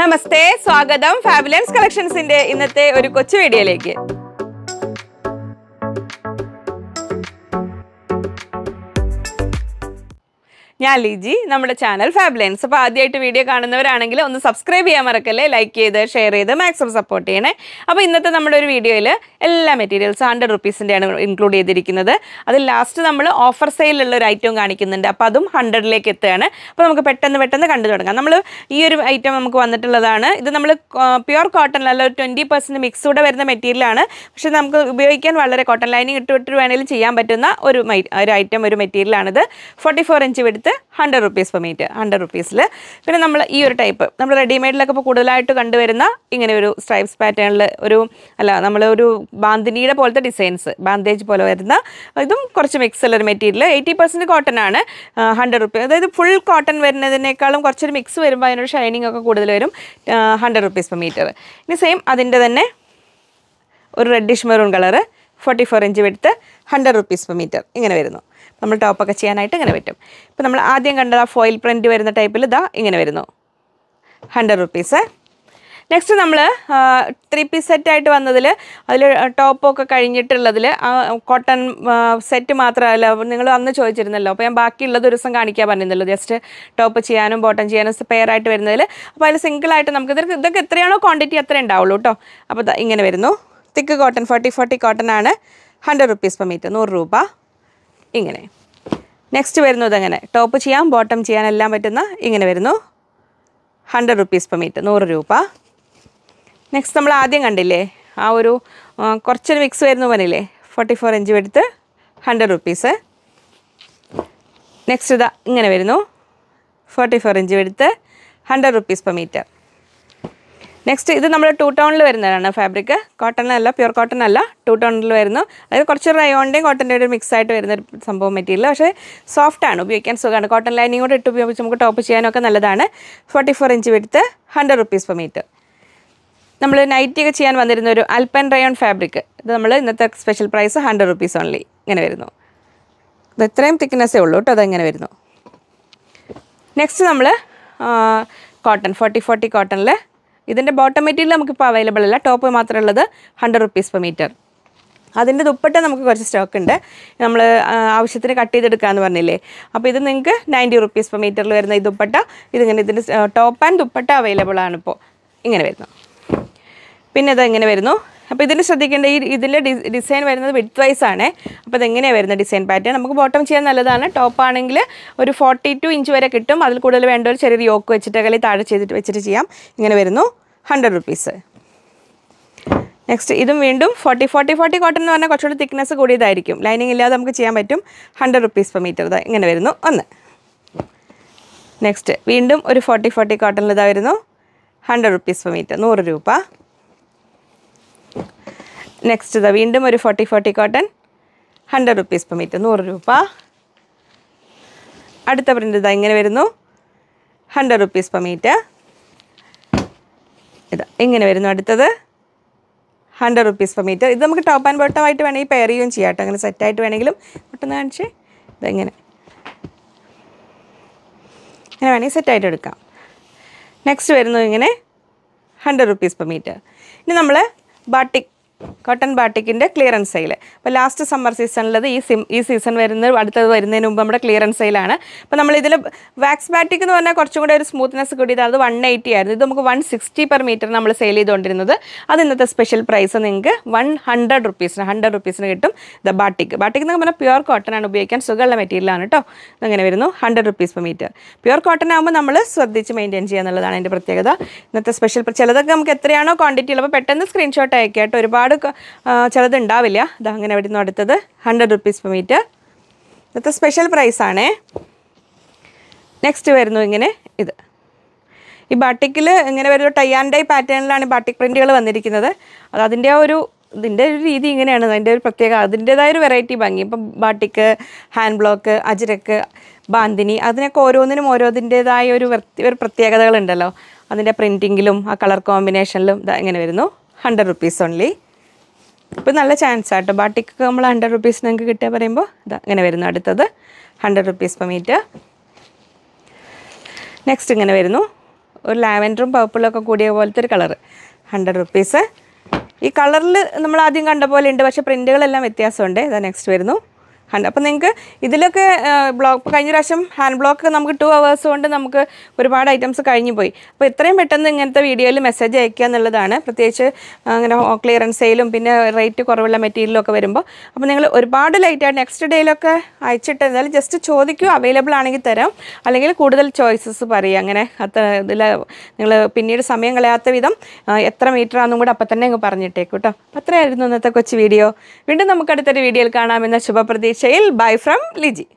നമസ്തേ സ്വാഗതം ഫാബുലൻസ് കളക്ഷൻസിന്റെ ഇന്നത്തെ ഒരു കൊച്ചു വീഡിയോയിലേക്ക് ഞാൻ ലിജി നമ്മുടെ ചാനൽ ഫാബ്ലൈൻസ് അപ്പോൾ ആദ്യമായിട്ട് വീഡിയോ കാണുന്നവരാണെങ്കിൽ ഒന്ന് സബ്സ്ക്രൈബ് ചെയ്യാൻ മറക്കല്ലേ ലൈക്ക് ചെയ്ത് ഷെയർ ചെയ്ത് മാക്സിമം സപ്പോർട്ട് ചെയ്യണേ അപ്പോൾ ഇന്നത്തെ നമ്മുടെ ഒരു വീഡിയോയിൽ എല്ലാ മെറ്റീരിയൽസ് ഹൺഡ്രഡ് റുപ്പീസിൻ്റെയാണ് ഇൻക്ലൂഡ് ചെയ്തിരിക്കുന്നത് അത് ലാസ്റ്റ് നമ്മൾ ഓഫർ സെയിലുള്ള ഒരു ഐറ്റം കാണിക്കുന്നുണ്ട് അപ്പോൾ അതും ഹൺഡ്രഡിലേക്ക് എത്തുകയാണ് അപ്പോൾ നമുക്ക് പെട്ടെന്ന് പെട്ടെന്ന് കണ്ടു തുടങ്ങാം നമ്മൾ ഈ ഒരു ഐറ്റം നമുക്ക് വന്നിട്ടുള്ളതാണ് ഇത് നമ്മൾ കോട്ടൺ അല്ല ഒരു ട്വൻറ്റി പെർസെൻറ്റ് കൂടെ വരുന്ന മെറ്റീരിയലാണ് പക്ഷേ നമുക്ക് ഉപയോഗിക്കാൻ വളരെ കോട്ടൺ ലൈനിങ് ഇട്ടിട്ട് വേണമെങ്കിലും ചെയ്യാൻ പറ്റുന്ന ഒരു ഒരു ഐറ്റം ഒരു മെറ്റീരിയലാണിത് ഫോർട്ടി ഫോർ ഇഞ്ച് വെടുത്ത് സമയത്ത് hundred rupees per metre hundred റുപ്പീസിൽ പിന്നെ നമ്മൾ ഈ ഒരു ടൈപ്പ് നമ്മൾ റെഡിമെയ്ഡിലൊക്കെ ഇപ്പോൾ കൂടുതലായിട്ട് കണ്ടുവരുന്ന ഇങ്ങനെ ഒരു സ്ട്രൈപ്സ് പാറ്റേണിൽ ഒരു അല്ല നമ്മൾ ഒരു ബാന്തിനിയുടെ പോലത്തെ ഡിസൈൻസ് ബാന്തേജ് പോലെ വരുന്ന ഇതും കുറച്ച് മിക്സ് ഒരു മെറ്റീരിയൽ എയ്റ്റി പെർസെൻറ്റ് കോട്ടൺ ആണ് ഹൺഡ്രഡ് റുപ്പീസ് അതായത് ഫുൾ കോട്ടൺ വരുന്നതിനേക്കാളും കുറച്ചൊരു മിക്സ് വരുമ്പോൾ അതിനൊരു ഷൈനിങ് ഒക്കെ കൂടുതൽ വരും ഹൺഡ്രഡ് റുപ്പീസ് പെർ മീറ്റർ ഇനി സെയിം അതിൻ്റെ തന്നെ ഒരു reddish maroon colour forty four inch വെടുത്ത് ഹൺഡ്രഡ് റുപ്പീസ് പെർ മീറ്റർ ഇങ്ങനെ വരുന്നു നമ്മൾ ടോപ്പൊക്കെ ചെയ്യാനായിട്ട് ഇങ്ങനെ പറ്റും ഇപ്പം നമ്മൾ ആദ്യം കണ്ടത് ആ ഫോയിൽ പ്രിൻറ്റ് വരുന്ന ടൈപ്പിൽ ഇതാ ഇങ്ങനെ വരുന്നു ഹൺഡ്രഡ് റുപ്പീസ് നെക്സ്റ്റ് നമ്മൾ ത്രീ പീസ് സെറ്റായിട്ട് വന്നതിൽ അതിൽ ടോപ്പൊക്കെ കഴിഞ്ഞിട്ടുള്ളതിൽ കോട്ടൺ സെറ്റ് മാത്രമല്ല നിങ്ങൾ അന്ന് ചോദിച്ചിരുന്നല്ലോ അപ്പോൾ ഞാൻ ബാക്കിയുള്ള ദിവസം കാണിക്കാൻ പറഞ്ഞിരുന്നല്ലോ ജസ്റ്റ് ടോപ്പ് ചെയ്യാനും ബോട്ടൺ ചെയ്യാനും ആയിട്ട് വരുന്നതിൽ അപ്പോൾ അതിൽ സിംഗിളായിട്ട് നമുക്ക് ഇതൊക്കെ എത്രയാണോ ക്വാണ്ടിറ്റി അത്രേ ഉണ്ടാവുള്ളൂ കേട്ടോ അപ്പോൾ ഇങ്ങനെ വരുന്നു thick cotton forty forty cotton ആണ് ഹൺഡ്രഡ് റുപ്പീസ് പെർ മീറ്റർ നൂറ് രൂപ ഇങ്ങനെ നെക്സ്റ്റ് വരുന്നത് അങ്ങനെ ടോപ്പ് ചെയ്യാം ബോട്ടം ചെയ്യാൻ എല്ലാം പറ്റുന്ന ഇങ്ങനെ വരുന്നു ഹൺഡ്രഡ് റുപ്പീസ് പെർ മീറ്റർ നൂറ് രൂപ നെക്സ്റ്റ് നമ്മൾ ആദ്യം കണ്ടില്ലേ ആ ഒരു കുറച്ചൊരു മിക്സ് വരുന്നു പോലെയില്ലേ ഫോർട്ടി ഫോർ ഇഞ്ച് എടുത്ത് ഹൺഡ്രഡ് റുപ്പീസ് നെക്സ്റ്റ് ഇതാ ഇങ്ങനെ വരുന്നു ഫോർട്ടി ഫോർ ഇഞ്ച് എടുത്ത് hundred rupees per metre next ഇത് നമ്മൾ ടു ടൗണിൽ വരുന്നതാണ് ഫാബ്രിക് കോട്ടൺ അല്ല പ്യുർ കോട്ടൺ അല്ല ടു ടൗണിൽ വരുന്നു അതായത് കുറച്ച് റയോണിൻ്റെയും കോട്ടൻ്റെ ഒരു മിക്സ് ആയിട്ട് വരുന്ന ഒരു സംഭവം മെറ്റീരിയൽ പക്ഷേ സോഫ്റ്റ് ആണ് ഉപയോഗിക്കാൻ സുഖമാണ് കോട്ടൺ ലൈനിങ് കൂടെ ഇട്ട് ഉപയോഗിച്ച് നമുക്ക് ടോപ്പ് ചെയ്യാനൊക്കെ നല്ലതാണ് ഫോർട്ടി ഫോർ ഇഞ്ച് വിടുത്ത് ഹൺഡ്രഡ് റുപ്പീസ് പെർ മീറ്റർ നമ്മൾ നൈറ്റിയൊക്കെ ചെയ്യാൻ വന്നിരുന്ന ഒരു അൽപ്പൻ റയോൺ ഫാബ്രിക് ഇത് നമ്മൾ ഇന്നത്തെ special price hundred rupees only ഇങ്ങനെ വരുന്നു ഇത് ഇത്രയും തിക്നെസ്സേ ഉള്ളൂ കേട്ടോ അതങ്ങനെ വരുന്നു നെക്സ്റ്റ് നമ്മൾ കോട്ടൺ ഫോർട്ടി ഫോർട്ടി കോട്ടണിൽ ഇതിൻ്റെ ബോട്ടം മെറ്റീരിയൽ നമുക്കിപ്പോൾ അവൈലബിൾ അല്ല ടോപ്പ് മാത്രമേ ഉള്ളത് ഹൺഡ്രഡ് റുപ്പീസ് പെർ മീറ്റർ അതിൻ്റെ ദുപ്പട്ട നമുക്ക് കുറച്ച് സ്റ്റോക്ക് ഉണ്ട് നമ്മൾ ആവശ്യത്തിന് കട്ട് എന്ന് പറഞ്ഞില്ലേ അപ്പോൾ ഇത് നിങ്ങൾക്ക് നയൻറ്റി റുപ്പീസ് പെർ മീറ്ററിൽ വരുന്ന ഈ ദുപ്പട്ട ഇതിങ്ങനെ ഇതിൻ്റെ ടോപ്പ് ആൻഡ് ദുപ്പട്ട അവൈലബിൾ ആണിപ്പോൾ ഇങ്ങനെ വരുന്നു പിന്നെ ഇത് ഇങ്ങനെ വരുന്നു അപ്പോൾ ഇതിൽ ശ്രദ്ധിക്കേണ്ട ഈ ഇതിൻ്റെ ഡിസൈൻ വരുന്നത് വിഡ്ത് വൈസ് ആണ് അപ്പോൾ ഇതെങ്ങനെയാണ് വരുന്നത് ഡിസൈൻ പാറ്റേൺ നമുക്ക് ബോട്ടം ചെയ്യാൻ നല്ലതാണ് ടോപ്പ് ആണെങ്കിൽ ഒരു ഫോർട്ടി ടു ഇഞ്ച് വരെ കിട്ടും അതിൽ കൂടുതൽ വേണ്ട ഒരു ചെറിയ യോക്ക് വെച്ചിട്ട് അല്ലെങ്കിൽ താഴെ ചെയ്തിട്ട് വെച്ചിട്ട് ചെയ്യാം ഇങ്ങനെ വരുന്നു ഹൺഡ്രഡ് റുപ്പീസ് നെക്സ്റ്റ് ഇതും വീണ്ടും ഫോർട്ടി ഫോർട്ടി ഫോർട്ടി കോട്ടൺ എന്ന് പറഞ്ഞാൽ കുറച്ചുകൂടി തിക്നെസ് കൂടിയതായിരിക്കും ലൈനിങ് ഇല്ലാതെ നമുക്ക് ചെയ്യാൻ പറ്റും ഹൺഡ്രഡ് റുപ്പീസ് പെർ മീറ്റർ ഇങ്ങനെ വരുന്നു ഒന്ന് നെക്സ്റ്റ് വീണ്ടും ഒരു ഫോർട്ടി ഫോർട്ടി കോട്ടണിൽ ഇതാ വരുന്നു ഹൺഡ്രഡ് റുപ്പീസ് പെർ മീറ്റർ നൂറ് രൂപ നെക്സ്റ്റ് ഇതാ വീണ്ടും ഒരു forty forty cotton hundred rupees ഇപ്പം മീറ്റർ നൂറ് രൂപ അടുത്ത പ്രിൻ്റ് ഇതാ ഇങ്ങനെ വരുന്നു ഹൺഡ്രഡ് റുപ്പീസ് ഇപ്പം മീറ്റർ ഇതാ ഇങ്ങനെ വരുന്നു അടുത്തത് ഹൺഡ്രഡ് റുപ്പീസ് ഇപ്പം മീറ്റർ ഇത് നമുക്ക് ടോപ്പ് ആൻഡ് ബോട്ടം ആയിട്ട് വേണമെങ്കിൽ പെയർ ചെയ്യുകയും ചെയ്യാം കേട്ടോ അങ്ങനെ സെറ്റായിട്ട് വേണമെങ്കിലും പെട്ടെന്ന് കാണിച്ച് ഇതെങ്ങനെ ഇങ്ങനെ വേണമെങ്കിൽ സെറ്റായിട്ട് എടുക്കാം നെക്സ്റ്റ് വരുന്നു ഇങ്ങനെ ഹൺഡ്രഡ് റുപ്പീസ് ഇപ്പം മീറ്റർ ഇനി നമ്മൾ ബാട്ടിക് കോട്ടൺ ബാട്ടിക്കിൻ്റെ ക്ലിയറൻസ് സെയിൽ അപ്പോൾ ലാസ്റ്റ് സമ്മർ സീസണിലത് ഈ സിം ഈ സീസൺ വരുന്ന അടുത്തത് വരുന്നതിന് മുമ്പ് നമ്മുടെ ക്ലിയറൻസ് സെയിലാണ് അപ്പോൾ നമ്മളിതിൽ വാക്സ് ബാറ്റിക് എന്ന് പറഞ്ഞാൽ കുറച്ചും കൂടെ ഒരു സ്മൂത്ത്നെസ് കൂടി അത് വൺ എയ്റ്റി ആയിരുന്നു ഇത് നമുക്ക് വൺ സിക്സ്റ്റി പെർ മീറ്റർ നമ്മൾ സെയിൽ ചെയ്തുകൊണ്ടിരുന്നത് അത് ഇന്നത്തെ സ്പെഷ്യൽ പ്രൈസ് നിങ്ങൾക്ക് വൺ ഹൺഡ്രഡ് റുപ്പീസിന് ഹൺഡ്രഡ് റുപ്പീസിന് കിട്ടും ദ ബാട്ടിക് ബാട്ടിക് എന്ന് പറഞ്ഞാൽ പ്യുവർ കോട്ടൺ ആണ് ഉപയോഗിക്കാൻ സുഖമുള്ള മെറ്റീരിയലാണ് കേട്ടോ അങ്ങനെ വരുന്നു hundred rupees per metre pure cotton ആകുമ്പോൾ നമ്മൾ ശ്രദ്ധിച്ച് മെയിൻറ്റെയിൻ ചെയ്യുക എന്നുള്ളതാണ് അതിൻ്റെ പ്രത്യേകത ഇന്നത്തെ സ്പെഷ്യൽ ചിലതൊക്കെ നമുക്ക് എത്രയാണോ ക്വാണ്ടിറ്റി ഉള്ളപ്പോൾ പെട്ടെന്ന് സ്ക്രീൻഷോട്ട് അയക്കാം കേട്ടോ ഒരുപാട് ഒരുപാട് ഉണ്ടാവില്ല ഇത് അങ്ങനെ അവിടെ നിന്ന് അടുത്തത് ഹൺഡ്രഡ് റുപ്പീസ് പെർ മീറ്റർ ഇന്നത്തെ സ്പെഷ്യൽ പ്രൈസാണേ നെക്സ്റ്റ് വരുന്നു ഇങ്ങനെ ഇത് ഈ ബാട്ടിക്കിൽ ഇങ്ങനെ വരുന്ന ടൈ ആൻഡ് ഡൈ പാറ്റേണിലാണ് ഈ ബാട്ടിക് പ്രിൻറ്റുകൾ വന്നിരിക്കുന്നത് അത് അതിൻ്റെ ഒരു ഇതിൻ്റെ ഒരു രീതി ഇങ്ങനെയാണ് അതിൻ്റെ ഒരു പ്രത്യേക അതിൻ്റേതായ ഒരു വെറൈറ്റി ഭംഗി ഇപ്പം batik hand block ajrakh bandhani അതിനൊക്കെ ഓരോന്നിനും ഓരോതിൻ്റേതായ ഒരു ഒരു പ്രത്യേകതകളുണ്ടല്ലോ അതിൻ്റെ പ്രിൻറ്റിങ്ങിലും ആ കളർ കോമ്പിനേഷനിലും ഇങ്ങനെ വരുന്നു ഹൺഡ്രഡ് റുപ്പീസ് ഓൺലി ഇപ്പം നല്ല ചാൻസ് ആട്ടോ ബാട്ടിക്ക് നമ്മൾ ഹൺഡ്രഡ് റുപ്പീസ് നിങ്ങൾക്ക് കിട്ടുക പറയുമ്പോൾ ഇതാ ഇങ്ങനെ വരുന്നു അടുത്തത് hundred rupees per metre next ഇങ്ങനെ വരുന്നു ഒരു ലാവൻഡറും പർപ്പിളൊക്കെ കൂടിയ പോലത്തെ ഒരു കളറ് ഹൺഡ്രഡ് റുപ്പീസ് ഈ കളറിൽ നമ്മൾ ആദ്യം കണ്ട പോലെ ഉണ്ട് പക്ഷേ പ്രിൻറ്റുകളെല്ലാം വ്യത്യാസമുണ്ട് ഇതാ നെക്സ്റ്റ് വരുന്നു ഉണ്ട് അപ്പം നിങ്ങൾക്ക് ഇതിലൊക്കെ ബ്ലോക്ക് കഴിഞ്ഞ പ്രാവശ്യം ഹാൻഡ് ബ്ലോക്ക് നമുക്ക് ടു അവേഴ്സ് കൊണ്ട് നമുക്ക് ഒരുപാട് ഐറ്റംസ് കഴിഞ്ഞു പോയി അപ്പോൾ എത്രയും പെട്ടെന്ന് ഇങ്ങനത്തെ വീഡിയോയിൽ മെസ്സേജ് അയക്കുക എന്നുള്ളതാണ് പ്രത്യേകിച്ച് അങ്ങനെ ക്ലിയറൻസ് സെയിലും പിന്നെ റേറ്റ് കുറവുള്ള മെറ്റീരിയലും ഒക്കെ വരുമ്പോൾ അപ്പോൾ നിങ്ങൾ ഒരുപാട് ലേറ്റായിട്ട് നെക്സ്റ്റ് ഡേയിലൊക്കെ അയച്ചിട്ട് എന്തായാലും ജസ്റ്റ് ചോദിക്കൂ അവൈലബിൾ ആണെങ്കിൽ തരാം അല്ലെങ്കിൽ കൂടുതൽ ചോയ്സസ് പറയുക അങ്ങനെ അത്ര ഇതിൽ നിങ്ങൾ പിന്നീട് സമയം കളയാത്ത വിധം എത്ര മീറ്റർ ആണെന്നും കൂടെ അപ്പം തന്നെ അങ്ങ് പറഞ്ഞിട്ടേക്കും കേട്ടോ അത്രയായിരുന്നു ഇന്നത്തെ കൊച്ചു വീഡിയോ വീണ്ടും നമുക്ക് അടുത്തൊരു വീഡിയോയിൽ കാണാമെന്ന ശുഭപ്രതീക്ഷ shall buy from Liji.